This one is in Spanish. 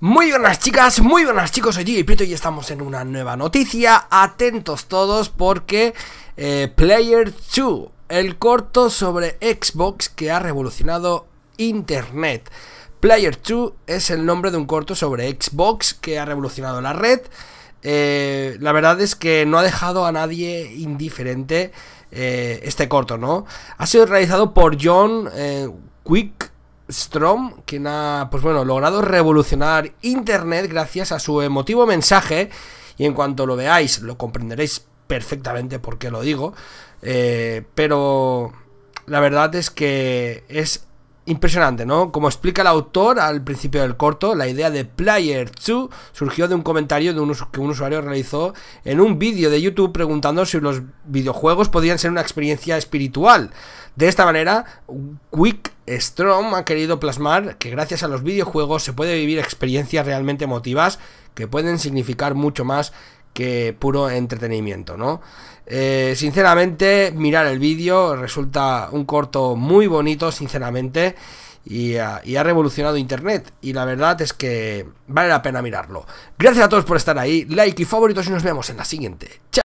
Muy buenas chicas, muy buenas chicos, soy Gigi y estamos en una nueva noticia. Atentos todos porque eh, Player 2, el corto sobre Xbox que ha revolucionado Internet. Player 2 es el nombre de un corto sobre Xbox que ha revolucionado la red. Eh, la verdad es que no ha dejado a nadie indiferente eh, este corto, ¿no? Ha sido realizado por John Quick Strom, quien ha, pues bueno, logrado revolucionar Internet gracias a su emotivo mensaje. Y en cuanto lo veáis, lo comprenderéis perfectamente por qué lo digo. Eh, pero la verdad es que es Impresionante, ¿no? Como explica el autor al principio del corto, la idea de Player 2 surgió de un comentario de que un usuario realizó en un vídeo de YouTube preguntando si los videojuegos podían ser una experiencia espiritual. De esta manera, Quick Strom ha querido plasmar que gracias a los videojuegos se puede vivir experiencias realmente emotivas que pueden significar mucho más que puro entretenimiento, ¿no? Eh, sinceramente, mirar el vídeo resulta un corto muy bonito, sinceramente, y ha, ah, y ha, revolucionado Internet. Y la verdad es que vale la pena mirarlo. Gracias a todos por estar ahí, like y favoritos y nos vemos en la siguiente. ¡Chao!